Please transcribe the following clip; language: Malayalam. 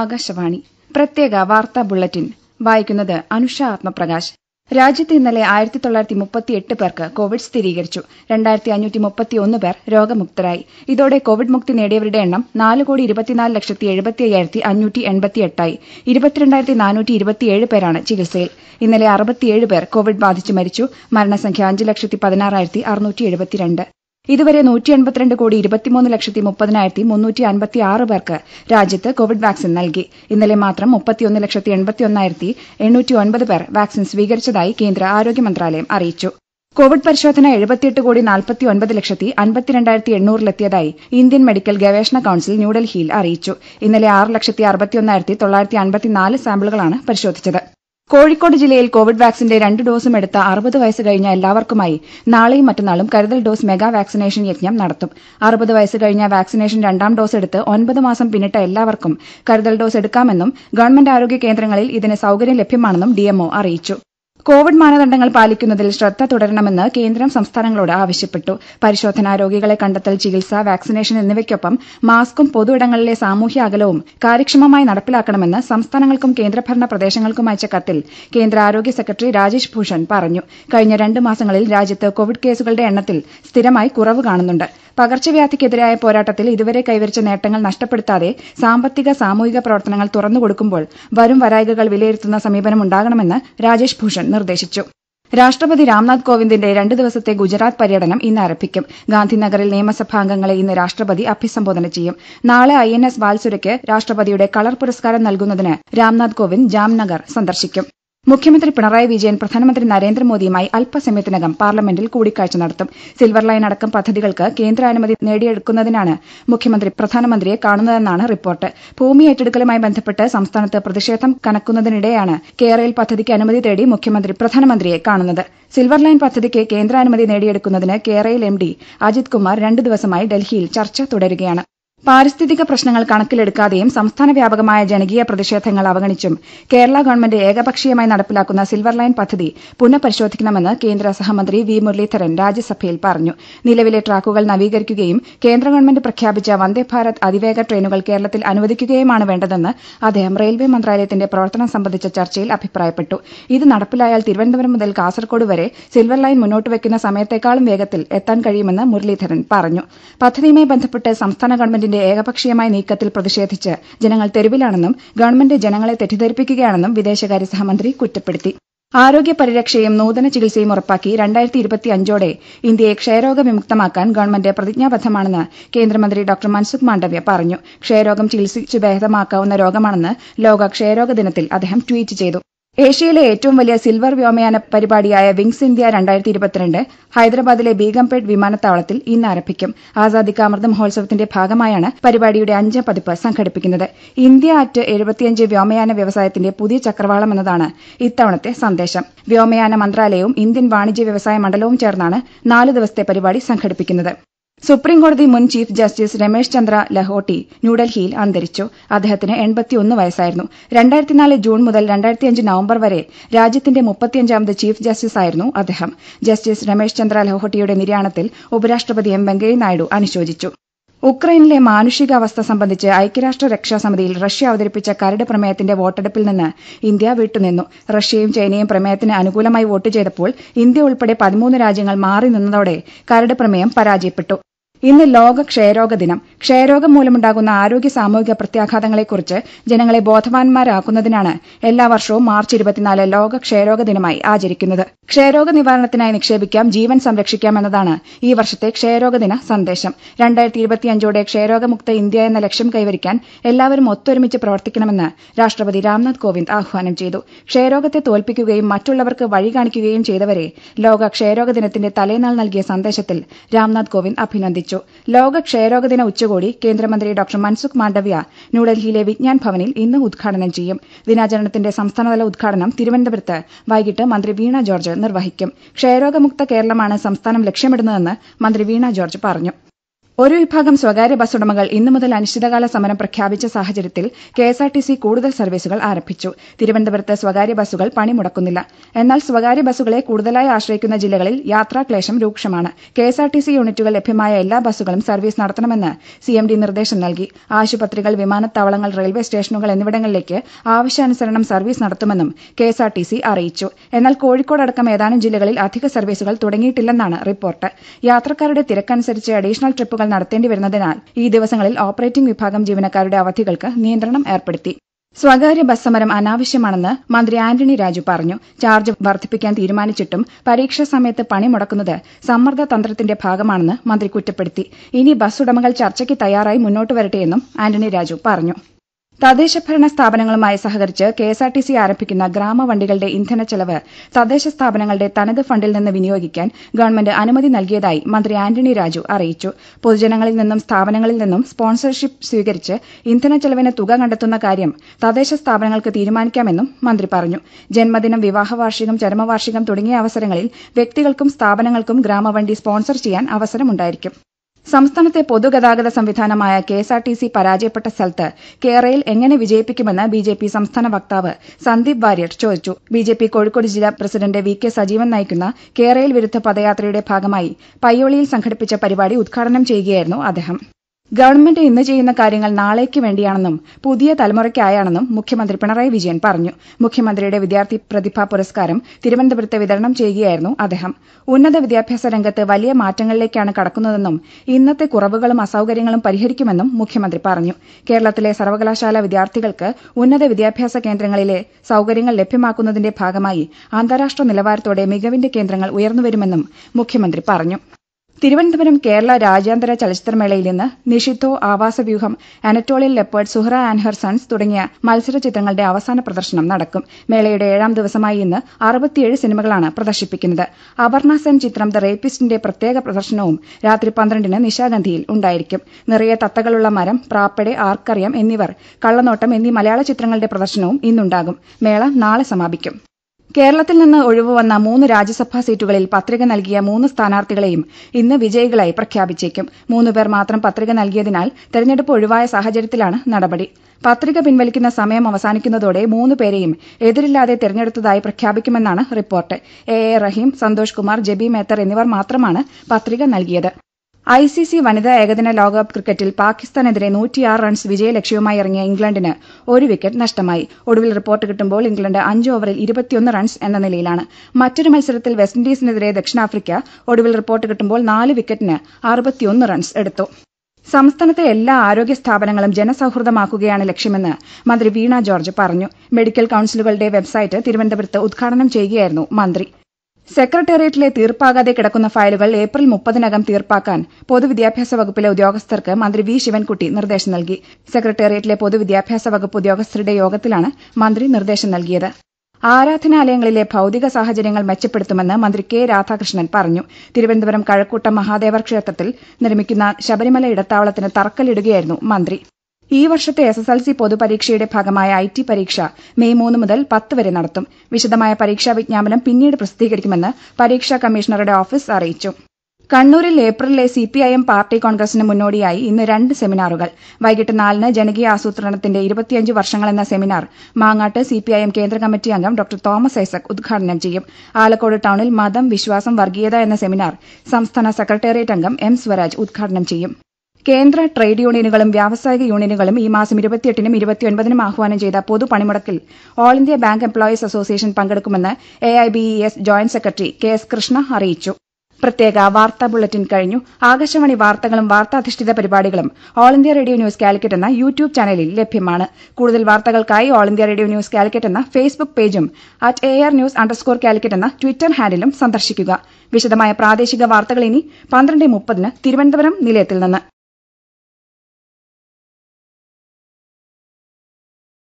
ആകാശവാണി പ്രത്യേക വാർത്താ ബുള്ളറ്റിൻ വായിക്കുന്നത് അനുഷ ആത്മപ്രകാശ് രാജ്യത്ത് ഇന്നലെ ആയിരത്തി തൊള്ളായിരത്തി മുപ്പത്തി എട്ട് പേർക്ക് കോവിഡ് സ്ഥിരീകരിച്ചു രണ്ടായിരത്തി അഞ്ഞൂറ്റി മുപ്പത്തി ഒന്ന് പേർ രോഗമുക്തരായി ഇതോടെ കോവിഡ് മുക്തി നേടിയവരുടെ എണ്ണം നാല് കോടി ഇരുപത്തിനാല് ലക്ഷത്തി എഴുപത്തി അയ്യായിരത്തി അഞ്ഞൂറ്റി എൺപത്തി എട്ടായി ഇരുപത്തിരണ്ടായിരത്തി നാനൂറ്റി ഇരുപത്തിയേഴ് പേരാണ് ചികിത്സയിൽ ഇന്നലെ അറുപത്തിയേഴ് പേർ കോവിഡ് ബാധിച്ച് മരിച്ചു മരണസംഖ്യ അഞ്ച് ലക്ഷത്തി പതിനാറായിരത്തി അറുന്നൂറ്റി എഴുപത്തിരണ്ട് ഇതുവരെ നൂറ്റി എൺപത്തിരണ്ട് കോടി ഇരുപത്തിമൂന്ന് ലക്ഷത്തി മുപ്പതിനായിരത്തി മുന്നൂറ്റി അൻപത്തി ആറ് പേർക്ക് രാജ്യത്ത് കോവിഡ് വാക്സിൻ നൽകി ഇന്നലെ മാത്രം മുപ്പത്തിയൊന്ന് ലക്ഷത്തി എൺപത്തിയൊന്നായിരത്തി ഒൻപത് പേർ വാക്സിൻ സ്വീകരിച്ചതായി കേന്ദ്ര ആരോഗ്യ മന്ത്രാലയം അറിയിച്ചു കോവിഡ് പരിശോധന എഴുപത്തിയെട്ട് കോടി നാൽപ്പത്തി ഒൻപത് ലക്ഷത്തി അൻപത്തിരണ്ടായിരത്തി എണ്ണൂറിലെത്തിയതായി ഇന്ത്യൻ മെഡിക്കൽ ഗവേഷണ കൌൺസിൽ ന്യൂഡൽഹിയിൽ അറിയിച്ചു ഇന്നലെ ആറ് ലക്ഷത്തി അറുപത്തിയൊന്നായിരത്തി തൊള്ളായിരത്തി അൻപത്തിനാല് സാമ്പിളുകളാണ് പരിശോധിച്ചത് കോഴിക്കോട് ജില്ലയിൽ കോവിഡ് വാക്സിന്റെ രണ്ട് ഡോസും എടുത്ത അറുപത് വയസ്സ് കഴിഞ്ഞ എല്ലാവർക്കുമായി നാളെയും മറ്റന്നാളും കരുതൽ ഡോസ് മെഗാ വാക്സിനേഷൻ യജ്ഞം നടത്തും അറുപത് വയസ്സ് കഴിഞ്ഞ വാക്സിനേഷൻ രണ്ടാം ഡോസ് എടുത്ത് ഒൻപത് മാസം പിന്നിട്ട എല്ലാവർക്കും കരുതൽ ഡോസ് എടുക്കാമെന്നും ഗവൺമെന്റ് ആരോഗ്യ കേന്ദ്രങ്ങളിൽ ഇതിന് സൌകര്യം ലഭ്യമാണെന്നും ഡിഎംഒ അറിയിച്ചു കോവിഡ് മാനദണ്ഡങ്ങൾ പാലിക്കുന്നതിൽ ശ്രദ്ധ തുടരണമെന്ന് കേന്ദ്രം സംസ്ഥാനങ്ങളോട് ആവശ്യപ്പെട്ടു പരിശോധന രോഗികളെ കണ്ടെത്തൽ ചികിത്സ വാക്സിനേഷൻ എന്നിവയ്ക്കൊപ്പം മാസ്കും പൊതു ഇടങ്ങളിലെ സാമൂഹ്യ അകലവും കാര്യക്ഷമമായി നടപ്പിലാക്കണമെന്ന് സംസ്ഥാനങ്ങൾക്കും കേന്ദ്രഭരണ പ്രദേശങ്ങൾക്കും അയച്ച കത്തിൽ കേന്ദ്ര ആരോഗ്യ സെക്രട്ടറി രാജേഷ് ഭൂഷൺ പറഞ്ഞു കഴിഞ്ഞ രണ്ട് മാസങ്ങളിൽ രാജ്യത്ത് കോവിഡ് കേസുകളുടെ എണ്ണത്തിൽ സ്ഥിരമായി കുറവ് കാണുന്നുണ്ട് പകർച്ചവ്യാധിക്കെതിരായ പോരാട്ടത്തിൽ ഇതുവരെ കൈവരിച്ച നേട്ടങ്ങൾ നഷ്ടപ്പെടുത്താതെ സാമ്പത്തിക സാമൂഹിക പ്രവർത്തനങ്ങൾ തുറന്നുകൊടുക്കുമ്പോൾ വരും വരായികകൾ വിലയിരുത്തുന്ന സമീപനമുണ്ടാകണമെന്ന് രാജേഷ് ഭൂഷൺ നിർദ്ദേശിച്ചു രാഷ്ട്രപതി രാംനാഥ് കോവിന്ദിന്റെ രണ്ടു ദിവസത്തെ ഗുജറാത്ത് പര്യടനം ഇന്ന് ആരംഭിക്കും ഗാന്ധിനഗറിൽ നിയമസഭാംഗങ്ങളെ ഇന്ന് രാഷ്ട്രപതി അഭിസംബോധന ചെയ്യും നാളെ ഐ എൻ എസ് വാൽസുരയ്ക്ക് രാഷ്ട്രപതിയുടെ കളർ പുരസ്കാരം നൽകുന്നതിന് രാംനാഥ് കോവിന്ദ് ജാംനഗർ സന്ദർശിക്കും മുഖ്യമന്ത്രി പിണറായി വിജയൻ പ്രധാനമന്ത്രി നരേന്ദ്രമോദിയുമായി അല്പസമയത്തിനകം പാർലമെന്റിൽ കൂടിക്കാഴ്ച നടത്തും സിൽവർ ലൈൻ അടക്കം പദ്ധതികൾക്ക് കേന്ദ്രാനുമതി നേടിയെടുക്കുന്നതിനാണ് മുഖ്യമന്ത്രി പ്രധാനമന്ത്രിയെ കാണുന്നതെന്നാണ് റിപ്പോർട്ട് ഭൂമി ഏറ്റെടുക്കലുമായി ബന്ധപ്പെട്ട് സംസ്ഥാനത്ത് പ്രതിഷേധം കനക്കുന്നതിനിടെയാണ് കേരയിൽ പദ്ധതിക്ക് അനുമതി തേടി മുഖ്യമന്ത്രി പ്രധാനമന്ത്രിയെ കാണുന്നത് സിൽവർ ലൈൻ പദ്ധതിക്ക് കേന്ദ്രാനുമതി നേടിയെടുക്കുന്നതിന് കേരയിൽ എം ഡി അജിത് കുമാർ രണ്ട് ദിവസമായി ഡൽഹിയിൽ ചർച്ച തുടരുകയാണ് പാരിസ്ഥിതിക പ്രശ്നങ്ങൾ കണക്കിലെടുക്കാതെയും സംസ്ഥാന വ്യാപകമായ ജനകീയ പ്രതിഷേധങ്ങൾ അവഗണിച്ചും കേരള ഗവൺമെന്റ് ഏകപക്ഷീയമായി നടപ്പിലാക്കുന്ന സിൽവർ ലൈൻ പദ്ധതി പുനഃപരിശോധിക്കണമെന്ന് കേന്ദ്ര സഹമന്ത്രി വി മുരളീധരൻ രാജ്യസഭയിൽ പറഞ്ഞു നിലവിലെ ട്രാക്കുകൾ നവീകരിക്കുകയും കേന്ദ്ര ഗവൺമെന്റ് പ്രഖ്യാപിച്ച വന്ദേഭാരത് അതിവേഗ ട്രെയിനുകൾ കേരളത്തിൽ അനുവദിക്കുകയുമാണ് വേണ്ടതെന്ന് അദ്ദേഹം റെയിൽവേ മന്ത്രാലയത്തിന്റെ പ്രവർത്തനം സംബന്ധിച്ച ചർച്ചയിൽ അഭിപ്രായപ്പെട്ടു ഇത് നടപ്പിലായാൽ തിരുവനന്തപുരം മുതൽ കാസർകോട് വരെ സിൽവർ ലൈൻ മുന്നോട്ട് വയ്ക്കുന്ന സമയത്തേക്കാളും വേഗത്തിൽ എത്താൻ കഴിയുമെന്ന് മുരളീധരൻ പറഞ്ഞു പദ്ധതിയുമായി ബന്ധപ്പെട്ട് സംസ്ഥാന ഗവൺമെന്റിന്റെ ഗവൺമെന്റിന്റെ ഏകപക്ഷീയമായ നീക്കത്തിൽ പ്രതിഷേധിച്ച് ജനങ്ങൾ തെരുവിലാണെന്നും ഗവൺമെന്റ് ജനങ്ങളെ തെറ്റിദ്ധരിപ്പിക്കുകയാണെന്നും വിദേശകാര്യ സഹമന്ത്രി കുറ്റപ്പെടുത്തി ആരോഗ്യ പരിരക്ഷയും നൂതന ചികിത്സയും ഉറപ്പാക്കി രണ്ടായിരത്തി ഇരുപത്തിയഞ്ചോടെ ഇന്ത്യയെ ക്ഷയരോഗ വിമുക്തമാക്കാൻ ഗവൺമെന്റ് പ്രതിജ്ഞാബദ്ധമാണെന്ന് കേന്ദ്രമന്ത്രി ഡോക്ടർ മൻസുഖ് മാണ്ഡവ്യ പറഞ്ഞു ക്ഷയരോഗം ചികിത്സിച്ചു ഭേദമാക്കാവുന്ന രോഗമാണെന്ന് ലോക ക്ഷയരോഗ ദിനത്തിൽ അദ്ദേഹം ട്വീറ്റ് ചെയ്തു ഏഷ്യയിലെ ഏറ്റവും വലിയ സിൽവർ വ്യോമയാന പരിപാടിയായ വിംഗ്സ് ഇന്ത്യ രണ്ടായിരത്തി ഇരുപത്തിരണ്ട് ഹൈദരാബാദിലെ ബീഗംപേട്ട് വിമാനത്താവളത്തിൽ ഇന്ന് ആരംഭിക്കും ആസാദി കാമൃത മഹോത്സവത്തിന്റെ ഭാഗമായാണ് പരിപാടിയുടെ അഞ്ചാം പതിപ്പ് സംഘടിപ്പിക്കുന്നത് ഇന്ത്യ അറ്റ് എഴുപത്തിയഞ്ച് വ്യോമയാന വ്യവസായത്തിന്റെ പുതിയ ചക്രവാളം എന്നതാണ് ഇത്തവണത്തെ സന്ദേശം വ്യോമയാന മന്ത്രാലയവും ഇന്ത്യൻ വാണിജ്യ വ്യവസായ മണ്ഡലവും ചേർന്നാണ് നാലു ദിവസത്തെ പരിപാടി സംഘടിപ്പിക്കുന്നത് സുപ്രീംകോടതി മുൻ ചീഫ് ജസ്റ്റിസ് രമേശ് ചന്ദ്ര ലഹോട്ടി ന്യൂഡൽഹിയിൽ അന്തരിച്ചു അദ്ദേഹത്തിന് വയസ്സായിരുന്നു ജൂൺ മുതൽ നവംബർ വരെ രാജ്യത്തിന്റെ മുപ്പത്തിയഞ്ചാമത് ചീഫ് ജസ്റ്റിസായിരുന്നു അദ്ദേഹം ജസ്റ്റിസ് രമേശ് ചന്ദ്ര ലഹോട്ടിയുടെ നിര്യാണത്തിൽ ഉപരാഷ്ട്രപതി എം വെങ്കയ്യനായിഡു അനുശോചിച്ചു ഉക്രൈനിലെ മാനുഷികാവസ്ഥ സംബന്ധിച്ച് ഐക്യരാഷ്ട്ര രക്ഷാസമിതിയിൽ റഷ്യ അവതരിപ്പിച്ച കരട് പ്രമേയത്തിന്റെ വോട്ടെടുപ്പിൽ നിന്ന് ഇന്ത്യ വിട്ടുനിന്നു റഷ്യയും ചൈനയും പ്രമേയത്തിന് അനുകൂലമായി വോട്ട് ചെയ്തപ്പോൾ ഇന്ത്യ ഉൾപ്പെടെ പതിമൂന്ന് രാജ്യങ്ങൾ മാറി നിന്നതോടെ കരട് പ്രമേയം പരാജയപ്പെട്ടു ഇന്ന് ലോക ക്ഷയരോഗ ദിനം ക്ഷയരോഗം മൂലമുണ്ടാകുന്ന ആരോഗ്യ സാമൂഹിക പ്രത്യാഘാതങ്ങളെക്കുറിച്ച് ജനങ്ങളെ ബോധവാന്മാരാക്കുന്നതിനാണ് എല്ലാ വർഷവും മാർച്ച് ഇരുപത്തിനാല് ലോക ക്ഷയരോഗ ദിനമായി ആചരിക്കുന്നത് ക്ഷയരോഗ നിവാരണത്തിനായി നിക്ഷേപിക്കാം ജീവൻ സംരക്ഷിക്കാം എന്നതാണ് ഈ വർഷത്തെ ക്ഷയരോഗ ദിന സന്ദേശം യോടെ ക്ഷയരോഗമുക്ത ഇന്ത്യ എന്ന ലക്ഷ്യം കൈവരിക്കാൻ എല്ലാവരും ഒത്തൊരുമിച്ച് പ്രവർത്തിക്കണമെന്ന് രാഷ്ട്രപതി രാംനാഥ് കോവിന്ദ് ആഹ്വാനം ചെയ്തു ക്ഷയരോഗത്തെ തോൽപ്പിക്കുകയും മറ്റുള്ളവർക്ക് വഴി കാണിക്കുകയും ചെയ്തവരെ ലോക ക്ഷയരോഗ ദിനത്തിന്റെ തലേനാൾ നൽകിയ സന്ദേശത്തിൽ രാംനാഥ് കോവിന്ദ് അഭിനന്ദിച്ചു അറിയിച്ചു ലോക ക്ഷയരോഗദിന ഉച്ചകോടി കേന്ദ്രമന്ത്രി ഡോക്ടർ മൻസുഖ് മാണ്ഡവ്യ ന്യൂഡൽഹിയിലെ വിജ്ഞാൻ ഭവനിൽ ഇന്ന് ഉദ്ഘാടനം ചെയ്യും ദിനാചരണത്തിന്റെ സംസ്ഥാനതല ഉദ്ഘാടനം തിരുവനന്തപുരത്ത് വൈകിട്ട് മന്ത്രി വീണ ജോർജ് നിർവഹിക്കും ക്ഷയരോഗമുക്ത കേരളമാണ് സംസ്ഥാനം ലക്ഷ്യമിടുന്നതെന്ന് മന്ത്രി വീണ ജോർജ് പറഞ്ഞു ഒരു വിഭാഗം സ്വകാര്യ ബസ് ഉടമകൾ ഇന്നു മുതൽ അനിശ്ചിതകാല സമരം പ്രഖ്യാപിച്ച സാഹചര്യത്തിൽ കെഎസ്ആർടിസി കൂടുതൽ സർവീസുകൾ ആരംഭിച്ചു തിരുവനന്തപുരത്ത് സ്വകാര്യ ബസുകൾ പണിമുടക്കുന്നില്ല എന്നാൽ സ്വകാര്യ ബസുകളെ കൂടുതലായി ആശ്രയിക്കുന്ന ജില്ലകളിൽ യാത്രാക്ലേശം രൂക്ഷമാണ് കെഎസ്ആർടിസി യൂണിറ്റുകൾ ലഭ്യമായ എല്ലാ ബസുകളും സർവീസ് നടത്തണമെന്ന് സിഎംഡി നിർദ്ദേശം നൽകി ആശുപത്രികൾ വിമാനത്താവളങ്ങൾ റെയിൽവേ സ്റ്റേഷനുകൾ എന്നിവിടങ്ങളിലേക്ക് ആവശ്യാനുസരണം സർവീസ് നടത്തുമെന്നും കെഎസ്ആർടിസി അറിയിച്ചു എന്നാൽ കോഴിക്കോട് അടക്കം ഏതാനും ജില്ലകളിൽ അധിക സർവീസുകൾ തുടങ്ങിയിട്ടില്ലെന്നാണ് റിപ്പോർട്ട് യാത്രക്കാരുടെ തിരക്കനുസരിച്ച് അഡീഷണൽ ട്രിപ്പുകൾ നടത്തേണ്ടി വരുന്നതിനാൽ ഈ ദിവസങ്ങളിൽ ഓപ്പറേറ്റിംഗ് വിഭാഗം ജീവനക്കാരുടെ അവധികൾക്ക് നിയന്ത്രണം ഏർപ്പെടുത്തി സ്വകാര്യ ബസ് സമരം അനാവശ്യമാണെന്ന് മന്ത്രി ആന്റണി രാജു പറഞ്ഞു ചാർജ് വർദ്ധിപ്പിക്കാൻ തീരുമാനിച്ചിട്ടും പരീക്ഷാ സമയത്ത് പണി മുടക്കുന്നത് സമ്മർദ്ദ തന്ത്രത്തിന്റെ ഭാഗമാണെന്ന് മന്ത്രി കുറ്റപ്പെടുത്തി ഇനി ബസ് ഉടമകൾ ചർച്ചയ്ക്ക് തയ്യാറായി മുന്നോട്ട് വരട്ടെയെന്നും ആന്റണി രാജു പറഞ്ഞു തദ്ദേശഭരണ സ്ഥാപനങ്ങളുമായി സഹകരിച്ച് കെഎസ്ആർടിസി ആരംഭിക്കുന്ന ഗ്രാമവണ്ടികളുടെ ചെലവ് തദ്ദേശ സ്ഥാപനങ്ങളുടെ തനത് ഫണ്ടിൽ നിന്ന് വിനിയോഗിക്കാൻ ഗവൺമെന്റ് അനുമതി നൽകിയതായി മന്ത്രി ആന്റണി രാജു അറിയിച്ചു പൊതുജനങ്ങളിൽ നിന്നും സ്ഥാപനങ്ങളിൽ നിന്നും സ്പോൺസർഷിപ്പ് സ്വീകരിച്ച് ചെലവിന് തുക കണ്ടെത്തുന്ന കാര്യം തദ്ദേശ സ്ഥാപനങ്ങൾക്ക് തീരുമാനിക്കാമെന്നും മന്ത്രി പറഞ്ഞു ജന്മദിനം വിവാഹവാർഷികം ചരമവാർഷികം തുടങ്ങിയ അവസരങ്ങളിൽ വ്യക്തികൾക്കും സ്ഥാപനങ്ങൾക്കും ഗ്രാമവണ്ടി സ്പോൺസർ ചെയ്യാൻ അവസരമുണ്ടായിരിക്കും സംസ്ഥാനത്തെ പൊതുഗതാഗത സംവിധാനമായ കെഎസ്ആർടിസി പരാജയപ്പെട്ട സ്ഥലത്ത് കെ എങ്ങനെ വിജയിപ്പിക്കുമെന്ന് ബിജെപി സംസ്ഥാന വക്താവ് സന്ദീപ് വാര്യർ ചോദിച്ചു ബിജെപി കോഴിക്കോട് ജില്ലാ പ്രസിഡന്റ് വി കെ സജീവൻ നയിക്കുന്ന കെ വിരുദ്ധ പദയാത്രയുടെ ഭാഗമായി പയ്യോളിയിൽ സംഘടിപ്പിച്ച പരിപാടി ഉദ്ഘാടനം ചെയ്യുകയായിരുന്നു അദ്ദേഹം ഗവൺമെന്റ് ഇന്ന് ചെയ്യുന്ന കാര്യങ്ങൾ നാളേക്ക് വേണ്ടിയാണെന്നും പുതിയ തലമുറയ്ക്കായാണെന്നും മുഖ്യമന്ത്രി പിണറായി വിജയൻ പറഞ്ഞു മുഖ്യമന്ത്രിയുടെ വിദ്യാർത്ഥി പ്രതിഭാ പുരസ്കാരം തിരുവനന്തപുരത്ത് വിതരണം ചെയ്യുകയായിരുന്നു അദ്ദേഹം ഉന്നത വിദ്യാഭ്യാസ രംഗത്ത് വലിയ മാറ്റങ്ങളിലേക്കാണ് കടക്കുന്നതെന്നും ഇന്നത്തെ കുറവുകളും അസൌകര്യങ്ങളും പരിഹരിക്കുമെന്നും മുഖ്യമന്ത്രി പറഞ്ഞു കേരളത്തിലെ സർവകലാശാല വിദ്യാർത്ഥികൾക്ക് ഉന്നത വിദ്യാഭ്യാസ കേന്ദ്രങ്ങളിലെ സൌകര്യങ്ങൾ ലഭ്യമാക്കുന്നതിന്റെ ഭാഗമായി അന്താരാഷ്ട്ര നിലവാരത്തോടെ മികവിന്റെ കേന്ദ്രങ്ങൾ ഉയർന്നുവരുമെന്നും മുഖ്യമന്ത്രി പറഞ്ഞു തിരുവനന്തപുരം കേരള രാജ്യാന്തര ചലച്ചിത്രമേളയിൽ ഇന്ന് Nishiddho Aavasavyuham Anatolian leopard Zuhra and her sons തുടങ്ങിയ മത്സര ചിത്രങ്ങളുടെ അവസാന പ്രദർശനം നടക്കും മേളയുടെ ഏഴാം ദിവസമായി ഇന്ന് അറുപത്തിയേഴ് സിനിമകളാണ് പ്രദർശിപ്പിക്കുന്നത് അപർണ സെൻ ചിത്രം ദ റേപ്പിസ്റ്റിന്റെ പ്രത്യേക പ്രദർശനവും രാത്രി പന്ത്രണ്ടിന് നിശാഗന്ധിയിൽ ഉണ്ടായിരിക്കും നിറയെ തത്തകളുള്ള മരം പ്രാപ്പടെ ആർക്കറിയം എന്നിവർ കള്ളനോട്ടം എന്നീ മലയാള ചിത്രങ്ങളുടെ പ്രദർശനവും ഇന്നുണ്ടാകും മേള നാളെ സമാപിക്കും കേരളത്തിൽ നിന്ന് ഒഴിവുവന്ന മൂന്ന് രാജ്യസഭാ സീറ്റുകളിൽ പത്രിക നൽകിയ മൂന്ന് സ്ഥാനാർത്ഥികളെയും ഇന്ന് വിജയികളായി പ്രഖ്യാപിച്ചേക്കും മൂന്ന് പേർ മാത്രം പത്രിക നൽകിയതിനാൽ തെരഞ്ഞെടുപ്പ് ഒഴിവായ സാഹചര്യത്തിലാണ് നടപടി പത്രിക പിൻവലിക്കുന്ന സമയം അവസാനിക്കുന്നതോടെ മൂന്ന് പേരെയും എതിരില്ലാതെ തെരഞ്ഞെടുത്തതായി പ്രഖ്യാപിക്കുമെന്നാണ് report A A Rahim Santhosh Kumar Jebi Mather എന്നിവർ മാത്രമാണ് പത്രിക നൽകിയത് ഐ സി സി വനിതാ ഏകദിന ലോകകപ്പ് ക്രിക്കറ്റിൽ പാകിസ്ഥാനെതിരെ നൂറ്റിയാറ് റൺസ് വിജയലക്ഷ്യവുമായി ഇറങ്ങിയ ഇംഗ്ലണ്ടിന് ഒരു വിക്കറ്റ് നഷ്ടമായി ഒടുവിൽ റിപ്പോർട്ട് കിട്ടുമ്പോൾ ഇംഗ്ലണ്ട് അഞ്ച് ഓവറിൽ ഇരുപത്തിയൊന്ന് റൺസ് എന്ന നിലയിലാണ് മറ്റൊരു മത്സരത്തിൽ വെസ്റ്റിൻഡീസിനെതിരെ ദക്ഷിണാഫ്രിക്ക ഒടുവിൽ റിപ്പോർട്ട് കിട്ടുമ്പോൾ നാല് വിക്കറ്റിന് അറുപത്തിയൊന്ന് റൺസ് എടുത്തു സംസ്ഥാനത്തെ എല്ലാ ആരോഗ്യ സ്ഥാപനങ്ങളും ജനസൌഹൃദമാക്കുകയാണ് ലക്ഷ്യമെന്ന് മന്ത്രി വീണ ജോർജ് പറഞ്ഞു മെഡിക്കൽ കൌൺസിലുകളുടെ വെബ്സൈറ്റ് തിരുവനന്തപുരത്ത് ഉദ്ഘാടനം ചെയ്യുകയായിരുന്നു മന്ത്രി സെക്രട്ടേറിയറ്റിലെ തീർപ്പാകാതെ കിടക്കുന്ന ഫയലുകൾ ഏപ്രിൽ മുപ്പതിനകം തീർപ്പാക്കാൻ പൊതുവിദ്യാഭ്യാസ വകുപ്പിലെ ഉദ്യോഗസ്ഥർക്ക് മന്ത്രി വി ശിവൻകുട്ടി നിർദ്ദേശം നൽകി സെക്രട്ടേറിയറ്റിലെ പൊതുവിദ്യാഭ്യാസ വകുപ്പ് ഉദ്യോഗസ്ഥരുടെ യോഗത്തിലാണ് മന്ത്രി നിർദ്ദേശം നൽകിയത് ആരാധനാലയങ്ങളിലെ ഭൌതിക സാഹചര്യങ്ങൾ മെച്ചപ്പെടുത്തുമെന്ന് മന്ത്രി കെ രാധാകൃഷ്ണൻ പറഞ്ഞു തിരുവനന്തപുരം കഴക്കൂട്ടം മഹാദേവ ക്ഷേത്രത്തിൽ നിർമ്മിക്കുന്ന ശബരിമല ഇടത്താവളത്തിന് തറക്കല്ലിടുകയായിരുന്നു മന്ത്രി ഈ വർഷത്തെ എസ് എസ് എൽ സി പൊതുപരീക്ഷയുടെ ഭാഗമായ ഐ ടി പരീക്ഷ മെയ് മൂന്ന് മുതൽ പത്ത് വരെ നടത്തും വിശദമായ പരീക്ഷാ വിജ്ഞാപനം പിന്നീട് പ്രസിദ്ധീകരിക്കുമെന്ന് പരീക്ഷാ കമ്മീഷണറുടെ ഓഫീസ് അറിയിച്ചു കണ്ണൂരിൽ ഏപ്രിലിലെ സിപിഐഎം പാർട്ടി കോൺഗ്രസിന് മുന്നോടിയായി ഇന്ന് രണ്ട് സെമിനാറുകൾ വൈകിട്ട് നാലിന് ജനകീയ ആസൂത്രണത്തിന്റെ ഇരുപത്തിയഞ്ച് എന്ന സെമിനാർ മാങ്ങാട്ട് സിപിഐഎം കേന്ദ്ര കമ്മിറ്റി അംഗം ഡോ തോമസ് ഐസക് ഉദ്ഘാടനം ചെയ്യും ആലക്കോട് ടൌണിൽ മതം വിശ്വാസം വർഗീയത എന്ന സെമിനാർ സംസ്ഥാന സെക്രട്ടേറിയറ്റ് അംഗം എം സ്വരാജ് ഉദ്ഘാടനം ചെയ്യും കേന്ദ്ര ട്രേഡ് യൂണിയനുകളും വ്യാവസായിക യൂണിയനുകളും ഈ മാസം ഇരുപത്തിയെട്ടിനും ഇരുപത്തിയൊൻപതിനും ആഹ്വാനം ചെയ്ത പൊതുപണിമുടക്കിൽ all India bank employees association പങ്കെടുക്കുമെന്ന് A I B E S joint secretary K S Krishna അറിയിച്ചു പ്രത്യേക വാർത്താ ബുള്ളറ്റിൻ കഴിഞ്ഞു ആകാശവാണി വാർത്തകളും വാർത്താധിഷ്ഠിത പരിപാടികളും all India radio news Calicut എന്ന യൂട്യൂബ് ചാനലിൽ ലഭ്യമാണ് കൂടുതൽ വാർത്തകൾക്കായി all India radio news Calicut എന്ന ഫേസ്ബുക്ക് പേജും at A R news underscore Calicut എന്ന ട്വിറ്റർ ഹാൻഡിലും സന്ദർശിക്കുക വിശദമായ പ്രാദേശിക വാർത്തകൾ ഇനി പന്ത്രണ്ട് മുപ്പതിന് തിരുവനന്തപുരം നിലയത്തിൽ നിന്ന്